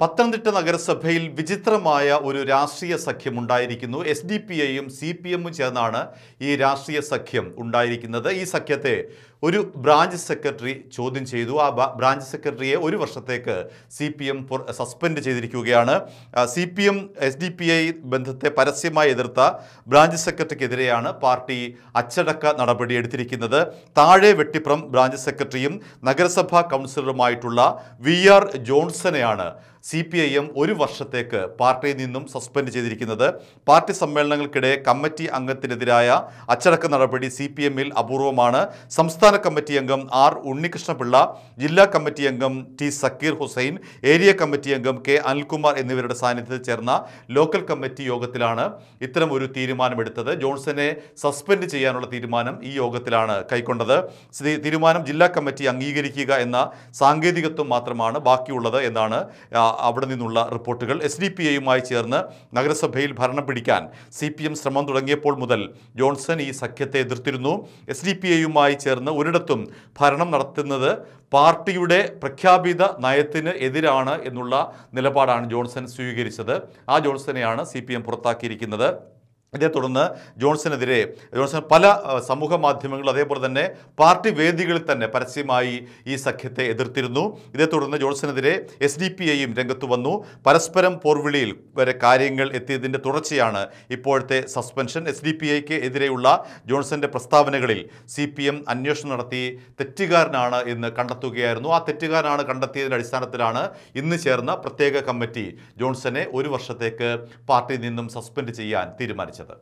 പത്തനംതിട്ട നഗരസഭയിൽ വിചിത്രമായ ഒരു രാഷ്ട്രീയ സഖ്യം ഉണ്ടായിരിക്കുന്നു എസ് ഡി പി ഐയും സി പി എമ്മും ചേർന്നാണ് ഈ രാഷ്ട്രീയ സഖ്യം ഉണ്ടായിരിക്കുന്നത് ഈ സഖ്യത്തെ ഒരു ബ്രാഞ്ച് സെക്രട്ടറി ചോദ്യം ചെയ്തു ആ ബ്രാഞ്ച് സെക്രട്ടറിയെ ഒരു വർഷത്തേക്ക് സി പി എം സസ്പെൻഡ് ചെയ്തിരിക്കുകയാണ് C P M S D P I ബന്ധത്തെ പരസ്യമായി എതിർത്ത ബ്രാഞ്ച് സെക്രട്ടറിക്കെതിരെയാണ് പാർട്ടി അച്ചടക്ക നടപടി എടുത്തിരിക്കുന്നത് താഴെ വെട്ടിപ്രം ബ്രാഞ്ച് സെക്രട്ടറിയും നഗരസഭാ കൗൺസിലറുമായിട്ടുള്ള വി ആർ ജോൺസനെയാണ് സി പി ഐ എം ഒരു വർഷത്തേക്ക് പാർട്ടിയിൽ നിന്നും സസ്പെൻഡ് ചെയ്തിരിക്കുന്നത് പാർട്ടി സമ്മേളനങ്ങൾക്കിടെ കമ്മിറ്റി അംഗത്തിനെതിരായ അച്ചടക്ക നടപടി സി പി എമ്മിൽ അപൂർവമാണ് സംസ്ഥാന സംസ്ഥാന കമ്മിറ്റി അംഗം ആർ ഉണ്ണികൃഷ്ണപിള്ള ജില്ലാ കമ്മിറ്റി അംഗം T Zakir Hussain area committee അംഗം കെ അനിൽകുമാർ എന്നിവരുടെ സാന്നിധ്യത്തിൽ ചേർന്ന ലോക്കൽ കമ്മിറ്റി യോഗത്തിലാണ് ഇത്തരം ഒരു തീരുമാനമെടുത്തത് ജോൺസനെ സസ്പെൻഡ് ചെയ്യാനുള്ള തീരുമാനം ഈ യോഗത്തിലാണ് കൈക്കൊണ്ടത് തീരുമാനം ജില്ലാ കമ്മിറ്റി അംഗീകരിക്കുക എന്ന സാങ്കേതികത്വം മാത്രമാണ് ബാക്കിയുള്ളത് എന്നാണ് അവിടെ നിന്നുള്ള റിപ്പോർട്ടുകൾ എസ് ഡി പി എയുമായി ചേർന്ന് നഗരസഭയിൽ ഭരണം പിടിക്കാൻ സി പി എം ശ്രമം തുടങ്ങിയപ്പോൾ മുതൽ ജോൺസൺ ഈ സഖ്യത്തെ എതിർത്തിരുന്നു എസ് ഡി പി എയുമായി ചേർന്ന് ഒരിടത്തും ഭരണം നടത്തുന്നത് പാർട്ടിയുടെ പ്രഖ്യാപിത നയത്തിന് എതിരാണ് എന്നുള്ള നിലപാടാണ് ജോൺസൺ സ്വീകരിച്ചത് ആ ജോൺസനെയാണ് സി പി എം പുറത്താക്കിയിരിക്കുന്നത് ഇതേ തുടർന്ന് ജോൺസനെതിരെ ജോൺസൺ പല സമൂഹ മാധ്യമങ്ങളും അതേപോലെ തന്നെ പാർട്ടി വേദികളിൽ തന്നെ പരസ്യമായി ഈ സഖ്യത്തെ എതിർത്തിരുന്നു ഇതേ തുടർന്ന് ജോൺസനെതിരെ എസ് ഡി പി ഐയും രംഗത്ത് വന്നു പരസ്പരം പോർവിളിയിൽ വരെ കാര്യങ്ങൾ എത്തിയതിൻ്റെ തുടർച്ചയാണ് ഇപ്പോഴത്തെ സസ്പെൻഷൻ എസ് ഡി പി ഐക്ക് എതിരെയുള്ള ജോൺസന്റെ പ്രസ്താവനകളിൽ സി പി എം അന്വേഷണം നടത്തി തെറ്റുകാരനാണ് എന്ന് കണ്ടെത്തുകയായിരുന്നു ആ തെറ്റുകാരനാണ് കണ്ടെത്തിയതിൻ്റെ അടിസ്ഥാനത്തിലാണ് ഇന്ന് ചേർന്ന പ്രത്യേക കമ്മിറ്റി ജോൺസനെ ഒരു വർഷത്തേക്ക് പാർട്ടിയിൽ നിന്നും സസ്പെൻഡ് ചെയ്യാൻ തീരുമാനിച്ചത് Asya'da.